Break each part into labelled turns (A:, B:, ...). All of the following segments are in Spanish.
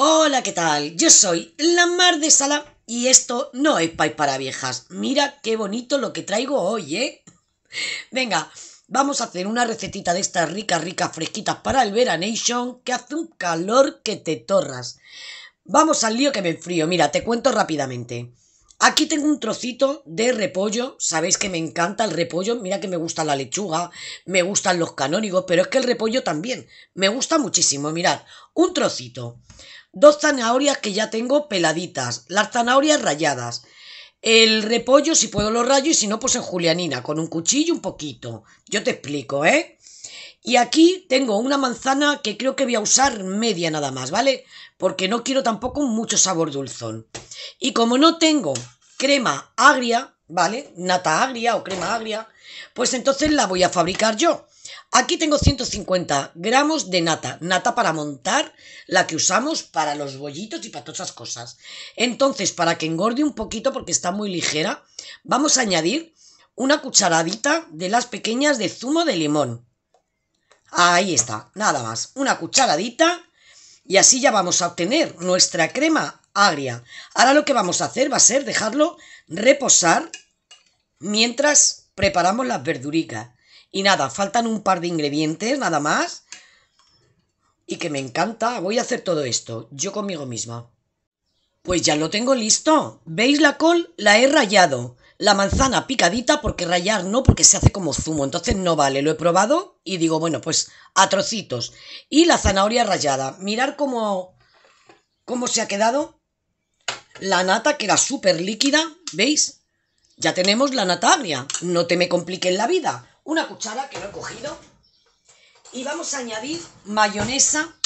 A: Hola, ¿qué tal? Yo soy la Mar de Sala y esto no es país para Viejas. Mira qué bonito lo que traigo hoy, ¿eh? Venga, vamos a hacer una recetita de estas ricas, ricas, fresquitas para el Veranation que hace un calor que te torras. Vamos al lío que me enfrío. Mira, te cuento rápidamente. Aquí tengo un trocito de repollo. Sabéis que me encanta el repollo. Mira que me gusta la lechuga, me gustan los canónigos, pero es que el repollo también. Me gusta muchísimo. Mirad, un trocito dos zanahorias que ya tengo peladitas, las zanahorias rayadas, el repollo si puedo lo rayo y si no pues en julianina, con un cuchillo un poquito. Yo te explico, ¿eh? Y aquí tengo una manzana que creo que voy a usar media nada más, ¿vale? Porque no quiero tampoco mucho sabor dulzón. Y como no tengo crema agria, ¿vale? Nata agria o crema agria, pues entonces la voy a fabricar yo. Aquí tengo 150 gramos de nata, nata para montar, la que usamos para los bollitos y para todas esas cosas. Entonces, para que engorde un poquito, porque está muy ligera, vamos a añadir una cucharadita de las pequeñas de zumo de limón. Ahí está, nada más, una cucharadita y así ya vamos a obtener nuestra crema agria. Ahora lo que vamos a hacer va a ser dejarlo reposar mientras preparamos las verduricas. Y nada, faltan un par de ingredientes nada más. Y que me encanta. Voy a hacer todo esto, yo conmigo misma. Pues ya lo tengo listo. ¿Veis la col? La he rayado. La manzana picadita, porque rayar no, porque se hace como zumo. Entonces no vale. Lo he probado y digo, bueno, pues a trocitos. Y la zanahoria rayada. Mirar cómo, cómo se ha quedado la nata, que era súper líquida. ¿Veis? Ya tenemos la nata agria. No te me compliquen la vida una cuchara que lo he cogido y vamos a añadir mayonesa.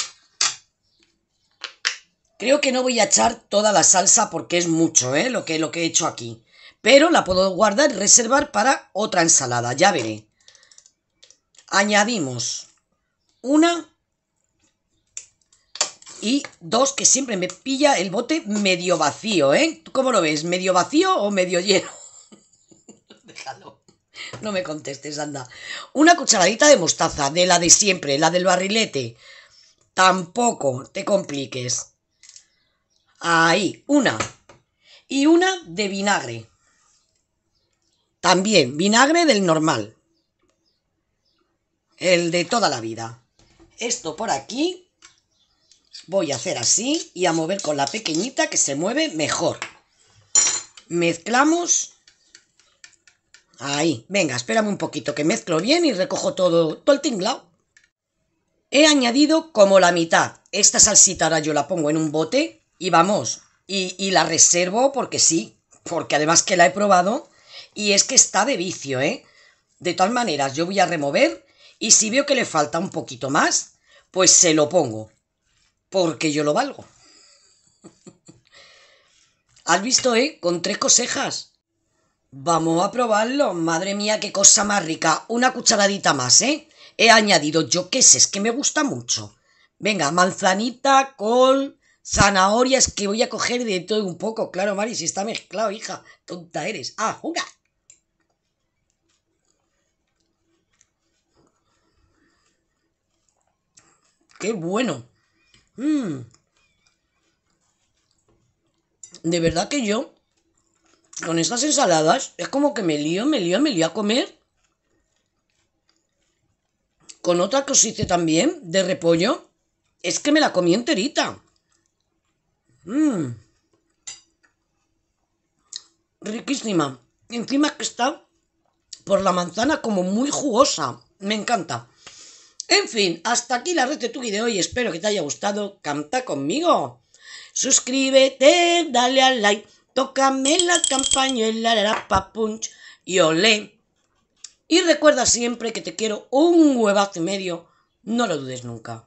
A: Creo que no voy a echar toda la salsa porque es mucho ¿eh? lo, que, lo que he hecho aquí. Pero la puedo guardar y reservar para otra ensalada, ya veré. Añadimos una y dos que siempre me pilla el bote medio vacío, ¿eh? ¿Cómo lo ves? ¿Medio vacío o medio lleno? no me contestes, anda. Una cucharadita de mostaza, de la de siempre, la del barrilete. Tampoco te compliques. Ahí, una. Y una de vinagre. También, vinagre del normal. El de toda la vida. Esto por aquí. Voy a hacer así y a mover con la pequeñita que se mueve mejor. Mezclamos Ahí, venga, espérame un poquito que mezclo bien y recojo todo, el tinglao. He añadido como la mitad. Esta salsita ahora yo la pongo en un bote y vamos, y, y la reservo porque sí, porque además que la he probado y es que está de vicio, ¿eh? De todas maneras, yo voy a remover y si veo que le falta un poquito más, pues se lo pongo, porque yo lo valgo. ¿Has visto, eh? Con tres cosejas. Vamos a probarlo. Madre mía, qué cosa más rica. Una cucharadita más, ¿eh? He añadido yo qué sé, es que me gusta mucho. Venga, manzanita, col, zanahorias, que voy a coger de todo un poco. Claro, Mari, si está mezclado, hija. Tonta eres. Ah, jura. Qué bueno. Mm. De verdad que yo con estas ensaladas es como que me lío, me lío, me lío a comer. Con otra que también, de repollo, es que me la comí enterita. Mm. Riquísima. Encima que está por la manzana como muy jugosa. Me encanta. En fin, hasta aquí la red de hoy. Espero que te haya gustado. Canta conmigo. Suscríbete, dale al like Tócame la campañuela, la punch y olé. Y recuerda siempre que te quiero un huevazo y medio, no lo dudes nunca.